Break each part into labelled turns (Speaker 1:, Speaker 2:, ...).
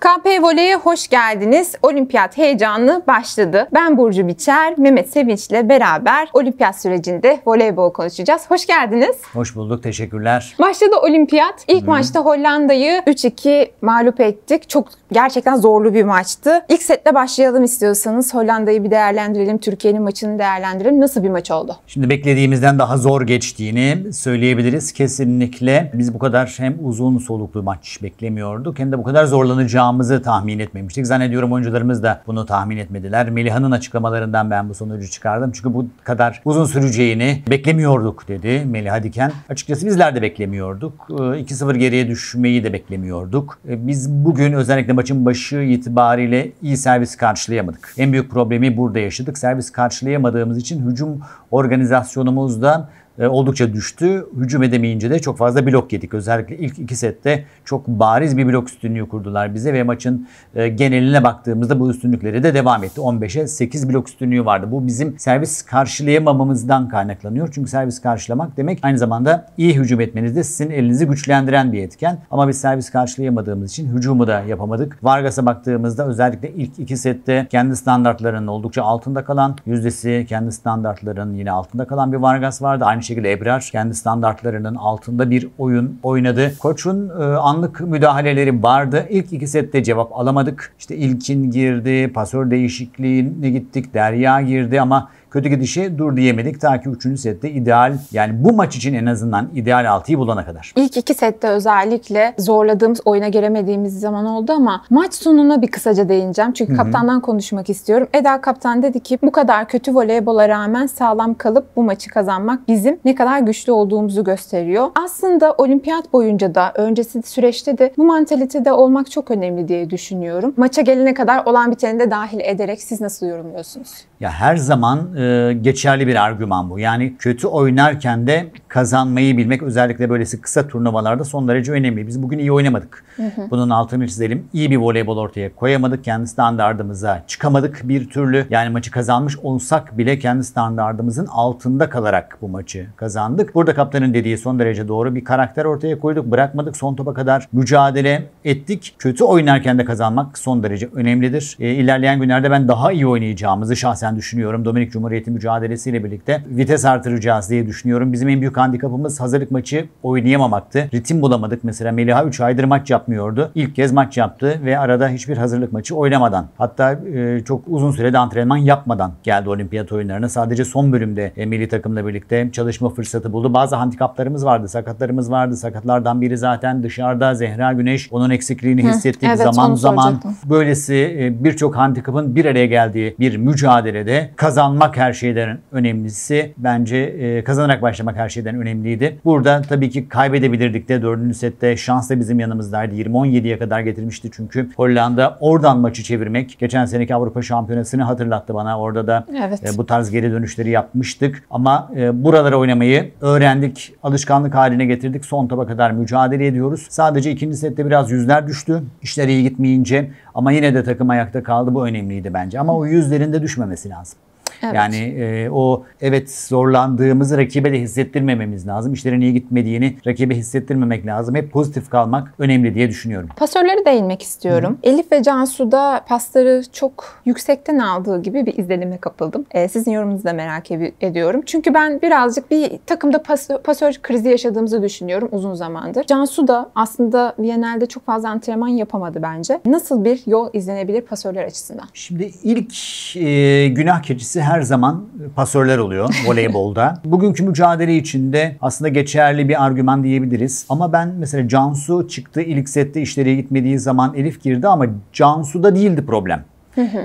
Speaker 1: KP Voley'e hoş geldiniz. Olimpiyat heyecanlı başladı. Ben Burcu Biçer, Mehmet Sevinç'le beraber olimpiyat sürecinde voleybol konuşacağız. Hoş geldiniz.
Speaker 2: Hoş bulduk, teşekkürler.
Speaker 1: Başladı olimpiyat. İlk hmm. maçta Hollanda'yı 3-2 mağlup ettik. Çok gerçekten zorlu bir maçtı. İlk setle başlayalım istiyorsanız. Hollanda'yı bir değerlendirelim, Türkiye'nin maçını değerlendirelim. Nasıl bir maç oldu?
Speaker 2: Şimdi beklediğimizden daha zor geçtiğini söyleyebiliriz. Kesinlikle biz bu kadar hem uzun soluklu maç beklemiyorduk hem de bu kadar zorlanacağını alacağımızı tahmin etmemiştik. Zannediyorum oyuncularımız da bunu tahmin etmediler. Meliha'nın açıklamalarından ben bu sonucu çıkardım. Çünkü bu kadar uzun süreceğini beklemiyorduk dedi Melih Diken. Açıkçası bizler de beklemiyorduk. 2-0 ee, geriye düşmeyi de beklemiyorduk. Ee, biz bugün özellikle maçın başı itibariyle iyi servis karşılayamadık. En büyük problemi burada yaşadık. Servis karşılayamadığımız için hücum organizasyonumuzda e, oldukça düştü. Hücum edemeyince de çok fazla blok yedik. Özellikle ilk iki sette çok bariz bir blok üstünlüğü kurdular bize ve maçın e, geneline baktığımızda bu üstünlükleri de devam etti. 15'e 8 blok üstünlüğü vardı. Bu bizim servis karşılayamamamızdan kaynaklanıyor. Çünkü servis karşılamak demek aynı zamanda iyi hücum etmeniz de sizin elinizi güçlendiren bir etken. Ama biz servis karşılayamadığımız için hücumu da yapamadık. Vargas'a baktığımızda özellikle ilk iki sette kendi standartlarının oldukça altında kalan, yüzdesi kendi standartlarının yine altında kalan bir Vargas vardı. Aynı şekilde Ebrar kendi standartlarının altında bir oyun oynadı. Koç'un e, anlık müdahaleleri vardı. İlk iki sette cevap alamadık. İşte ilkin girdi, pasör değişikliğine gittik, Derya girdi ama Kötü gidişi dur diyemedik ta ki 3. sette ideal yani bu maç için en azından ideal 6'yı bulana kadar.
Speaker 1: İlk iki sette özellikle zorladığımız oyuna giremediğimiz zaman oldu ama maç sonuna bir kısaca değineceğim. Çünkü Hı-hı. kaptandan konuşmak istiyorum. Eda kaptan dedi ki bu kadar kötü voleybola rağmen sağlam kalıp bu maçı kazanmak bizim ne kadar güçlü olduğumuzu gösteriyor. Aslında olimpiyat boyunca da öncesi süreçte de bu mantalitede olmak çok önemli diye düşünüyorum. Maça gelene kadar olan biteni de dahil ederek siz nasıl yorumluyorsunuz?
Speaker 2: Ya her zaman e, geçerli bir argüman bu. Yani kötü oynarken de kazanmayı bilmek özellikle böylesi kısa turnuvalarda son derece önemli. Biz bugün iyi oynamadık. Hı hı. Bunun altını çizelim. İyi bir voleybol ortaya koyamadık. Kendi standardımıza çıkamadık bir türlü. Yani maçı kazanmış olsak bile kendi standardımızın altında kalarak bu maçı kazandık. Burada kaptanın dediği son derece doğru bir karakter ortaya koyduk. Bırakmadık son topa kadar mücadele ettik. Kötü oynarken de kazanmak son derece önemlidir. E, ilerleyen günlerde ben daha iyi oynayacağımızı şahsen zaten düşünüyorum. Dominik Cumhuriyeti mücadelesiyle birlikte vites artıracağız diye düşünüyorum. Bizim en büyük handikapımız hazırlık maçı oynayamamaktı. Ritim bulamadık mesela. Meliha 3 aydır maç yapmıyordu. İlk kez maç yaptı ve arada hiçbir hazırlık maçı oynamadan hatta e, çok uzun sürede antrenman yapmadan geldi olimpiyat oyunlarına. Sadece son bölümde e, milli takımla birlikte çalışma fırsatı buldu. Bazı handikaplarımız vardı, sakatlarımız vardı. Sakatlardan biri zaten dışarıda Zehra Güneş. Onun eksikliğini hissettik evet, zaman zaman. Soracaktım. Böylesi e, birçok handikapın bir araya geldiği bir mücadele mücadelede kazanmak her şeyden önemlisi. Bence e, kazanarak başlamak her şeyden önemliydi. Burada tabii ki kaybedebilirdik de 4. sette şans da bizim yanımızdaydı. 20-17'ye kadar getirmişti çünkü Hollanda oradan maçı çevirmek. Geçen seneki Avrupa Şampiyonası'nı hatırlattı bana. Orada da evet. e, bu tarz geri dönüşleri yapmıştık. Ama e, buralara oynamayı öğrendik. Alışkanlık haline getirdik. Son taba kadar mücadele ediyoruz. Sadece ikinci sette biraz yüzler düştü. İşler iyi gitmeyince ama yine de takım ayakta kaldı. Bu önemliydi bence. Ama o yüzlerinde düşmemesi lazım. Evet. Yani e, o evet zorlandığımızı rakibe de hissettirmememiz lazım. İşlerin iyi gitmediğini rakibe hissettirmemek lazım. Hep pozitif kalmak önemli diye düşünüyorum.
Speaker 1: Pasörlere değinmek istiyorum. Hı. Elif ve Cansu da pasları çok yüksekten aldığı gibi bir izlenime kapıldım. E, sizin yorumunuzu da merak ediyorum. Çünkü ben birazcık bir takımda pas, pasör krizi yaşadığımızı düşünüyorum uzun zamandır. Cansu da aslında Viyanel'de çok fazla antrenman yapamadı bence. Nasıl bir yol izlenebilir pasörler açısından? Şimdi
Speaker 2: ilk e, günah keçisi her zaman pasörler oluyor voleybolda. Bugünkü mücadele içinde aslında geçerli bir argüman diyebiliriz. Ama ben mesela Cansu çıktı ilk sette işleri gitmediği zaman Elif girdi ama Cansu'da değildi problem.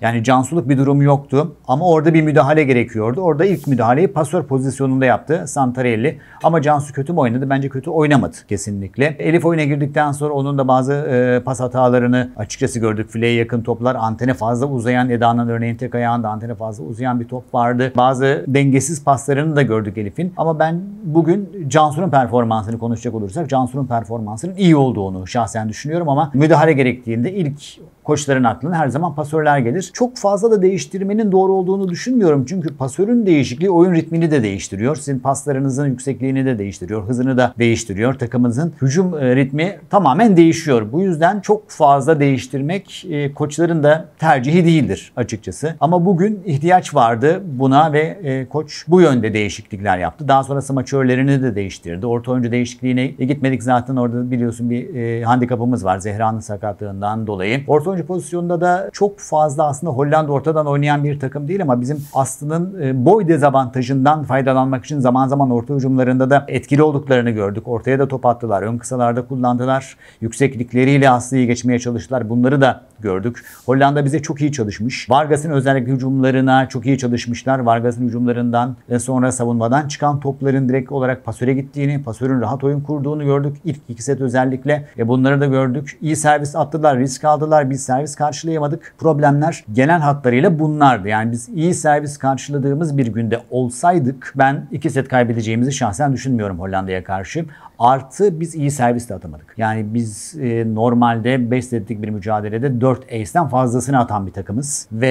Speaker 2: Yani Cansuluk bir durum yoktu ama orada bir müdahale gerekiyordu. Orada ilk müdahaleyi pasör pozisyonunda yaptı Santarelli. Ama Cansu kötü mü oynadı? Bence kötü oynamadı kesinlikle. Elif oyuna girdikten sonra onun da bazı e, pas hatalarını açıkçası gördük. Fileye yakın toplar, antene fazla uzayan Eda'nın örneğin tek ayağında antene fazla uzayan bir top vardı. Bazı dengesiz paslarını da gördük Elif'in. Ama ben bugün Cansu'nun performansını konuşacak olursak Cansu'nun performansının iyi olduğunu şahsen düşünüyorum ama müdahale gerektiğinde ilk koçların aklına her zaman pasörler gelir. Çok fazla da değiştirmenin doğru olduğunu düşünmüyorum. Çünkü pasörün değişikliği oyun ritmini de değiştiriyor. Sizin paslarınızın yüksekliğini de değiştiriyor. Hızını da değiştiriyor. Takımınızın hücum e, ritmi tamamen değişiyor. Bu yüzden çok fazla değiştirmek e, koçların da tercihi değildir açıkçası. Ama bugün ihtiyaç vardı buna ve e, koç bu yönde değişiklikler yaptı. Daha sonra maçörlerini de değiştirdi. Orta oyuncu değişikliğine gitmedik zaten orada biliyorsun bir handikapımız var Zehra'nın sakatlığından dolayı. Orta oyuncu oyuncu pozisyonunda da çok fazla aslında Hollanda ortadan oynayan bir takım değil ama bizim aslının e, boy dezavantajından faydalanmak için zaman zaman orta hücumlarında da etkili olduklarını gördük. Ortaya da top attılar, ön kısalarda kullandılar. Yükseklikleriyle aslıyı geçmeye çalıştılar. Bunları da gördük. Hollanda bize çok iyi çalışmış. Vargas'ın özellikle hücumlarına çok iyi çalışmışlar. Vargas'ın hücumlarından ve sonra savunmadan çıkan topların direkt olarak pasöre gittiğini, pasörün rahat oyun kurduğunu gördük. İlk iki set özellikle e bunları da gördük. İyi servis attılar, risk aldılar. Biz servis karşılayamadık. Problemler genel hatlarıyla bunlardı. Yani biz iyi servis karşıladığımız bir günde olsaydık ben iki set kaybedeceğimizi şahsen düşünmüyorum Hollanda'ya karşı. Artı biz iyi servis de atamadık. Yani biz e, normalde 5 setlik bir mücadelede 4 ace'den fazlasını atan bir takımız. Ve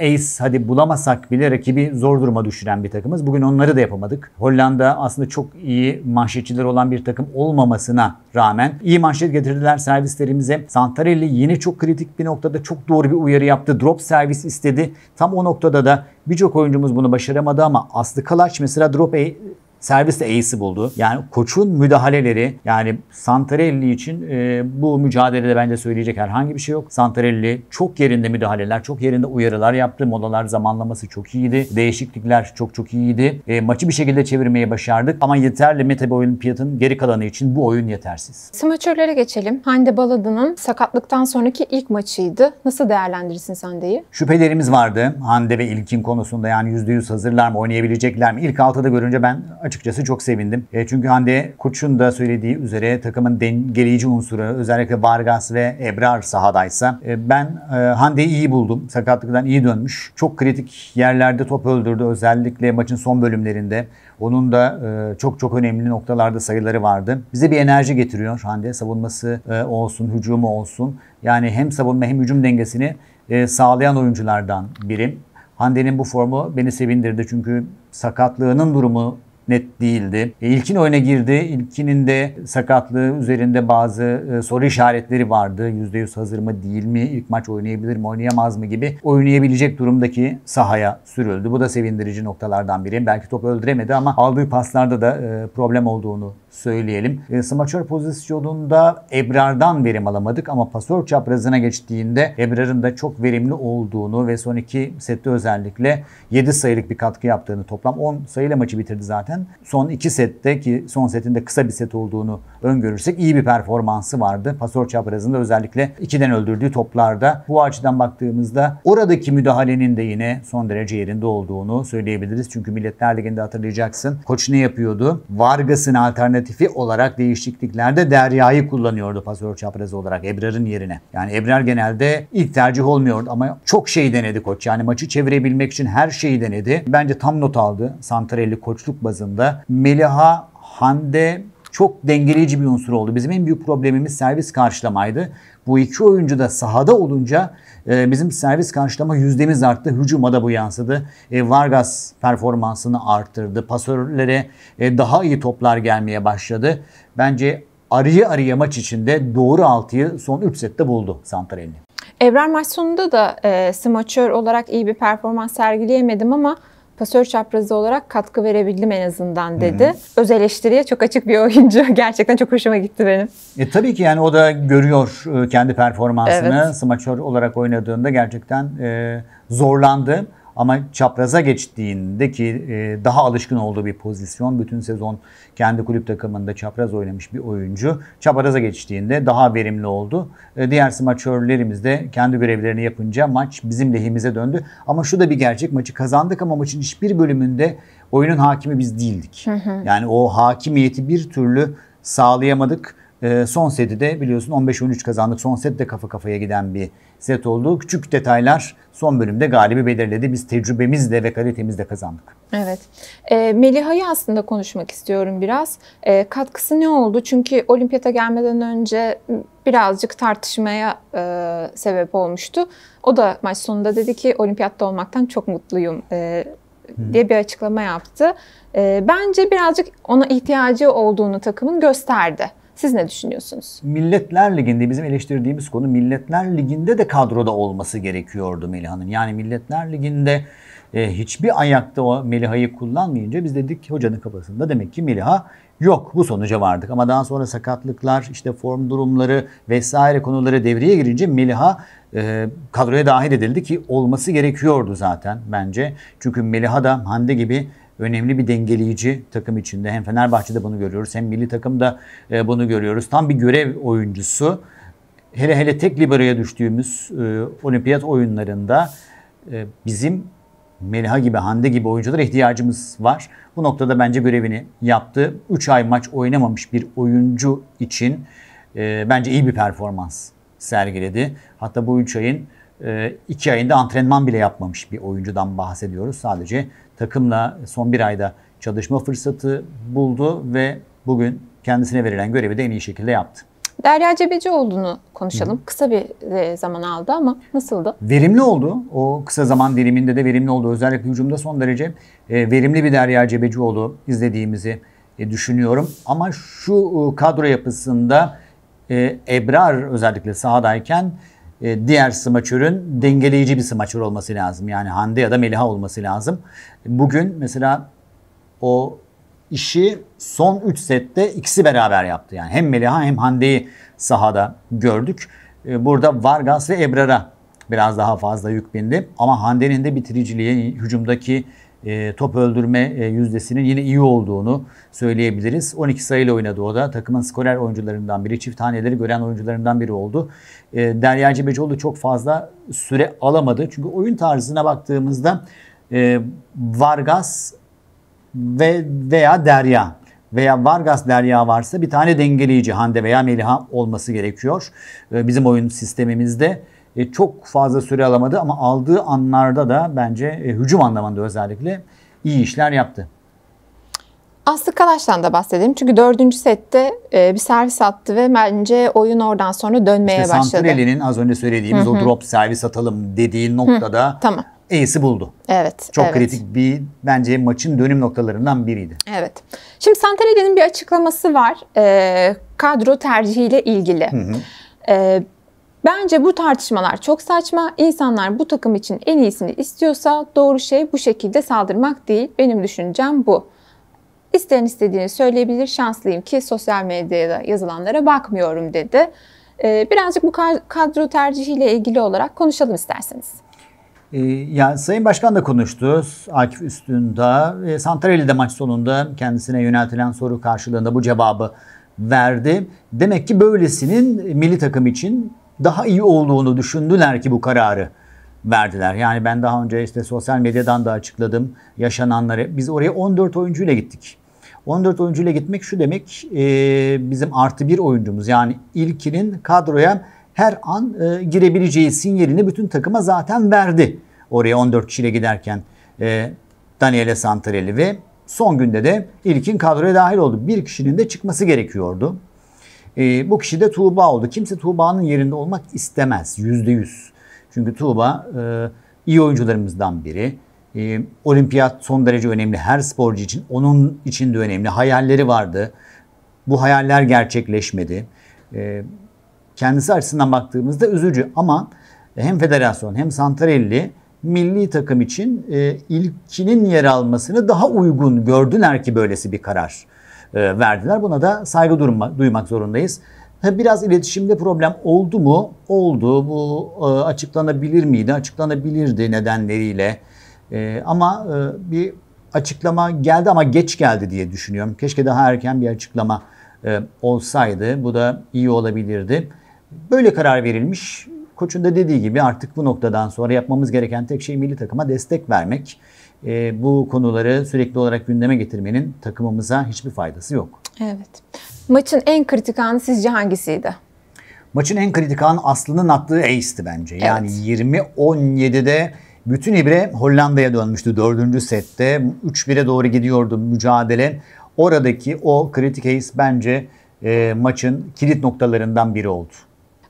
Speaker 2: e, ace hadi bulamasak bile rakibi zor duruma düşüren bir takımız. Bugün onları da yapamadık. Hollanda aslında çok iyi manşetçiler olan bir takım olmamasına rağmen iyi manşet getirdiler servislerimize. Santarelli yine çok kritik bir noktada çok doğru bir uyarı yaptı. Drop servis istedi. Tam o noktada da birçok oyuncumuz bunu başaramadı ama Aslı Kalaç mesela drop Serviste A'si buldu. Yani koçun müdahaleleri yani Santarelli için e, bu mücadelede bence söyleyecek herhangi bir şey yok. Santarelli çok yerinde müdahaleler, çok yerinde uyarılar yaptı. modalar zamanlaması çok iyiydi. Değişiklikler çok çok iyiydi. E, maçı bir şekilde çevirmeye başardık ama yeterli Mete Olimpiyat'ın geri kalanı için bu oyun yetersiz.
Speaker 1: Smaçörlere geçelim. Hande Baladı'nın sakatlıktan sonraki ilk maçıydı. Nasıl değerlendirirsin Hande'yi?
Speaker 2: Şüphelerimiz vardı Hande ve İlkin konusunda yani %100 hazırlar mı, oynayabilecekler mi? İlk altıda görünce ben açıkçası çok sevindim. E, çünkü Hande Koç'un da söylediği üzere takımın dengeleyici unsuru özellikle Vargas ve Ebrar sahadaysa e, ben e, Hande'yi iyi buldum. Sakatlıktan iyi dönmüş. Çok kritik yerlerde top öldürdü özellikle maçın son bölümlerinde. Onun da e, çok çok önemli noktalarda sayıları vardı. Bize bir enerji getiriyor Hande. Savunması e, olsun, hücumu olsun. Yani hem savunma hem hücum dengesini e, sağlayan oyunculardan birim. Hande'nin bu formu beni sevindirdi çünkü sakatlığının durumu net değildi. E, ilkin oyuna girdi. İlkinin de sakatlığı üzerinde bazı e, soru işaretleri vardı. %100 hazır mı değil mi? İlk maç oynayabilir mi? Oynayamaz mı gibi oynayabilecek durumdaki sahaya sürüldü. Bu da sevindirici noktalardan biri. Belki topu öldüremedi ama aldığı paslarda da e, problem olduğunu söyleyelim. E, smaçör pozisyonunda Ebrar'dan verim alamadık ama pasör çaprazına geçtiğinde Ebrar'ın da çok verimli olduğunu ve son iki sette özellikle 7 sayılık bir katkı yaptığını toplam 10 sayıyla maçı bitirdi zaten. Son iki sette ki son setinde kısa bir set olduğunu öngörürsek iyi bir performansı vardı. Pasör çaprazında özellikle ikiden öldürdüğü toplarda bu açıdan baktığımızda oradaki müdahalenin de yine son derece yerinde olduğunu söyleyebiliriz. Çünkü Milletler Ligi'nde hatırlayacaksın. Koç ne yapıyordu? Vargas'ın alternatif alternatifi olarak değişikliklerde Derya'yı kullanıyordu pasör çaprazı olarak Ebrar'ın yerine. Yani Ebrar genelde ilk tercih olmuyordu ama çok şey denedi koç. Yani maçı çevirebilmek için her şeyi denedi. Bence tam not aldı Santarelli koçluk bazında. Meliha Hande çok dengeleyici bir unsur oldu. Bizim en büyük problemimiz servis karşılamaydı. Bu iki oyuncu da sahada olunca e, bizim servis karşılama yüzdemiz arttı. Hücuma da bu yansıdı. E, Vargas performansını arttırdı. Pasörlere e, daha iyi toplar gelmeye başladı. Bence arıya arıya maç içinde doğru altıyı son 3 sette buldu Santarelli.
Speaker 1: Evren maç sonunda da e, smaçör olarak iyi bir performans sergileyemedim ama pasör çaprazı olarak katkı verebildim en azından dedi. Hı-hı. Öz eleştiriye çok açık bir oyuncu. Gerçekten çok hoşuma gitti benim.
Speaker 2: E, tabii ki yani o da görüyor e, kendi performansını. Evet. Smaçör olarak oynadığında gerçekten e, zorlandı. Ama çapraza geçtiğindeki e, daha alışkın olduğu bir pozisyon. Bütün sezon kendi kulüp takımında çapraz oynamış bir oyuncu. Çapraza geçtiğinde daha verimli oldu. E, diğer smaçörlerimiz de kendi görevlerini yapınca maç bizim lehimize döndü. Ama şu da bir gerçek maçı kazandık ama maçın hiçbir bölümünde oyunun hakimi biz değildik. yani o hakimiyeti bir türlü sağlayamadık ee, son seti de biliyorsun 15-13 kazandık. Son set de kafa kafaya giden bir set oldu. Küçük detaylar son bölümde galibi belirledi. Biz tecrübemizle ve kalitemizle kazandık.
Speaker 1: Evet. E, Meliha'yı aslında konuşmak istiyorum biraz. E, katkısı ne oldu? Çünkü olimpiyata gelmeden önce birazcık tartışmaya e, sebep olmuştu. O da maç sonunda dedi ki olimpiyatta olmaktan çok mutluyum e, diye bir açıklama yaptı. E, bence birazcık ona ihtiyacı olduğunu takımın gösterdi. Siz ne düşünüyorsunuz?
Speaker 2: Milletler Ligi'nde bizim eleştirdiğimiz konu Milletler Ligi'nde de kadroda olması gerekiyordu Melih Hanım. Yani Milletler Ligi'nde e, hiçbir ayakta o Meliha'yı kullanmayınca biz dedik hocanın kafasında demek ki Meliha yok bu sonuca vardık. Ama daha sonra sakatlıklar işte form durumları vesaire konuları devreye girince Meliha e, kadroya dahil edildi ki olması gerekiyordu zaten bence. Çünkü Meliha da Hande gibi önemli bir dengeleyici takım içinde. Hem Fenerbahçe'de bunu görüyoruz hem milli takımda e, bunu görüyoruz. Tam bir görev oyuncusu. Hele hele tek liberoya düştüğümüz e, olimpiyat oyunlarında e, bizim Meliha gibi, Hande gibi oyunculara ihtiyacımız var. Bu noktada bence görevini yaptı. 3 ay maç oynamamış bir oyuncu için e, bence iyi bir performans sergiledi. Hatta bu 3 ayın 2 e, ayında antrenman bile yapmamış bir oyuncudan bahsediyoruz. Sadece takımla son bir ayda çalışma fırsatı buldu ve bugün kendisine verilen görevi de en iyi şekilde yaptı.
Speaker 1: Derya Cebecioğlu'nu konuşalım. Hı. Kısa bir e, zaman aldı ama nasıldı?
Speaker 2: Verimli oldu. O kısa zaman diliminde de verimli oldu. Özellikle hücumda son derece e, verimli bir Derya Cebecioğlu izlediğimizi e, düşünüyorum. Ama şu kadro yapısında Ebrar özellikle sahadayken e, diğer smaçörün dengeleyici bir smaçör olması lazım. Yani Hande ya da Meliha olması lazım. Bugün mesela o işi son 3 sette ikisi beraber yaptı. Yani hem Meliha hem Hande'yi sahada gördük. E, burada Vargas ve Ebrar'a biraz daha fazla yük bindi. Ama Hande'nin de bitiriciliği, hücumdaki e, top öldürme e, yüzdesinin yine iyi olduğunu söyleyebiliriz. 12 sayıyla oynadı o da. Takımın skorer oyuncularından biri, çift haneleri gören oyuncularından biri oldu. E, Derya Cebecioğlu çok fazla süre alamadı. Çünkü oyun tarzına baktığımızda e, Vargas ve veya Derya veya Vargas Derya varsa bir tane dengeleyici Hande veya Meliha olması gerekiyor. E, bizim oyun sistemimizde e, çok fazla süre alamadı ama aldığı anlarda da bence e, hücum anlamında özellikle iyi işler yaptı.
Speaker 1: Aslı Kalaş'tan da bahsedelim. Çünkü dördüncü sette e, bir servis attı ve bence oyun oradan sonra dönmeye işte başladı. Santrelli'nin
Speaker 2: az önce söylediğimiz Hı-hı. o drop servis atalım dediği noktada hı tamam. E'si buldu.
Speaker 1: Evet. Çok evet. kritik
Speaker 2: bir bence maçın dönüm noktalarından biriydi.
Speaker 1: Evet. Şimdi Santarelli'nin bir açıklaması var. E, kadro tercihiyle ilgili. Hı e, Bence bu tartışmalar çok saçma. İnsanlar bu takım için en iyisini istiyorsa doğru şey bu şekilde saldırmak değil. Benim düşüncem bu. İsteyen istediğini söyleyebilir. Şanslıyım ki sosyal medyada yazılanlara bakmıyorum dedi. Ee, birazcık bu kadro tercihiyle ilgili olarak konuşalım isterseniz.
Speaker 2: Ee, yani Sayın Başkan da konuştu Akif Üstün'da. E, de maç sonunda kendisine yöneltilen soru karşılığında bu cevabı verdi. Demek ki böylesinin milli takım için daha iyi olduğunu düşündüler ki bu kararı verdiler. Yani ben daha önce işte sosyal medyadan da açıkladım yaşananları. Biz oraya 14 oyuncuyla gittik. 14 oyuncuyla gitmek şu demek e, bizim artı bir oyuncumuz yani ilkinin kadroya her an e, girebileceği sinyalini bütün takıma zaten verdi. Oraya 14 kişiyle giderken e, Daniele Santarelli ve son günde de ilkin kadroya dahil oldu. Bir kişinin de çıkması gerekiyordu. E, bu kişi de Tuğba oldu. Kimse Tuğba'nın yerinde olmak istemez yüzde yüz. Çünkü Tuğba e, iyi oyuncularımızdan biri. E, olimpiyat son derece önemli her sporcu için. Onun için de önemli. Hayalleri vardı. Bu hayaller gerçekleşmedi. E, kendisi açısından baktığımızda üzücü ama hem federasyon hem Santarelli milli takım için e, ilkinin yer almasını daha uygun gördüler ki böylesi bir karar e, verdiler. Buna da saygı durma, duymak zorundayız. Biraz iletişimde problem oldu mu? Oldu. Bu e, açıklanabilir miydi? Açıklanabilirdi nedenleriyle. E, ama e, bir açıklama geldi ama geç geldi diye düşünüyorum. Keşke daha erken bir açıklama e, olsaydı. Bu da iyi olabilirdi. Böyle karar verilmiş. Koç'un da dediği gibi artık bu noktadan sonra yapmamız gereken tek şey milli takıma destek vermek e, bu konuları sürekli olarak gündeme getirmenin takımımıza hiçbir faydası yok.
Speaker 1: Evet. Maçın en kritik anı sizce hangisiydi?
Speaker 2: Maçın en kritik anı Aslı'nın attığı ace'ti bence. Yani evet. 20-17'de bütün ibre Hollanda'ya dönmüştü 4. sette. 3-1'e doğru gidiyordu mücadele. Oradaki o kritik ace bence e, maçın kilit noktalarından biri oldu.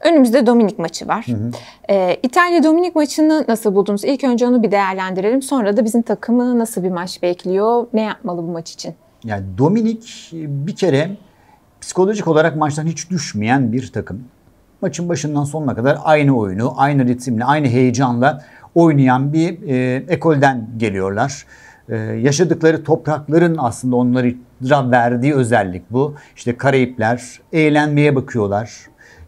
Speaker 1: Önümüzde Dominik maçı var. Hı hı. Ee, İtalya Dominik maçını nasıl buldunuz? İlk önce onu bir değerlendirelim. Sonra da bizim takımı nasıl bir maç bekliyor? Ne yapmalı bu maç için?
Speaker 2: Yani Dominik e, bir kere psikolojik olarak maçtan hiç düşmeyen bir takım. Maçın başından sonuna kadar aynı oyunu, aynı ritimle, aynı heyecanla oynayan bir e, ekolden geliyorlar. Ee, yaşadıkları toprakların aslında onlara verdiği özellik bu. İşte Karayipler eğlenmeye bakıyorlar.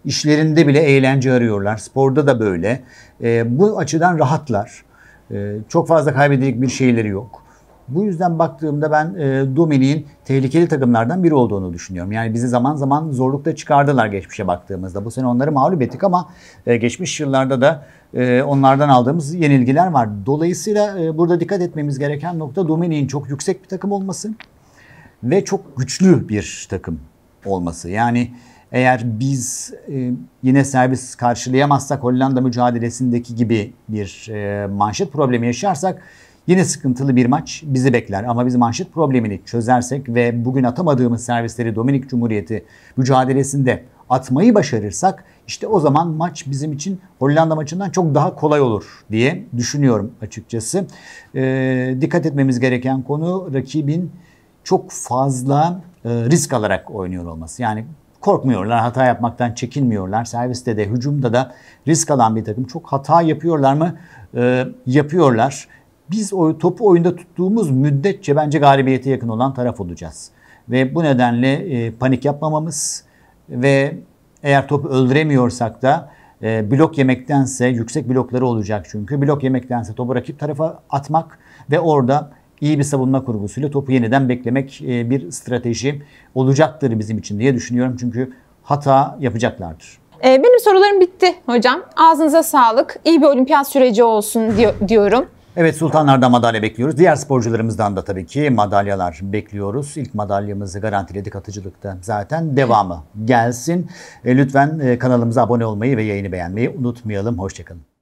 Speaker 2: İşlerinde bile eğlence arıyorlar. Sporda da böyle. E, bu açıdan rahatlar. E, çok fazla kaybedecek bir şeyleri yok. Bu yüzden baktığımda ben e, Dominik'in tehlikeli takımlardan biri olduğunu düşünüyorum. Yani bizi zaman zaman zorlukta çıkardılar geçmişe baktığımızda. Bu sene onları mağlup ettik ama e, geçmiş yıllarda da e, onlardan aldığımız yenilgiler var. Dolayısıyla e, burada dikkat etmemiz gereken nokta Domini'nin çok yüksek bir takım olması ve çok güçlü bir takım olması. Yani eğer biz e, yine servis karşılayamazsak Hollanda mücadelesindeki gibi bir e, manşet problemi yaşarsak yine sıkıntılı bir maç bizi bekler. Ama biz manşet problemini çözersek ve bugün atamadığımız servisleri Dominik Cumhuriyeti mücadelesinde atmayı başarırsak işte o zaman maç bizim için Hollanda maçından çok daha kolay olur diye düşünüyorum açıkçası. E, dikkat etmemiz gereken konu rakibin çok fazla e, risk alarak oynuyor olması. Yani korkmuyorlar, hata yapmaktan çekinmiyorlar. Serviste de, hücumda da risk alan bir takım. Çok hata yapıyorlar mı? Ee, yapıyorlar. Biz o topu oyunda tuttuğumuz müddetçe bence galibiyete yakın olan taraf olacağız. Ve bu nedenle e, panik yapmamamız ve eğer topu öldüremiyorsak da e, blok yemektense yüksek blokları olacak çünkü blok yemektense topu rakip tarafa atmak ve orada iyi bir savunma kurgusuyla topu yeniden beklemek e, bir strateji olacaktır bizim için diye düşünüyorum. Çünkü hata yapacaklardır.
Speaker 1: E, benim sorularım bitti hocam. Ağzınıza sağlık. İyi bir olimpiyat süreci olsun diyorum.
Speaker 2: Evet sultanlardan madalya bekliyoruz. Diğer sporcularımızdan da tabii ki madalyalar bekliyoruz. İlk madalyamızı garantiledik atıcılıkta zaten. Devamı gelsin. E, lütfen kanalımıza abone olmayı ve yayını beğenmeyi unutmayalım. Hoşçakalın.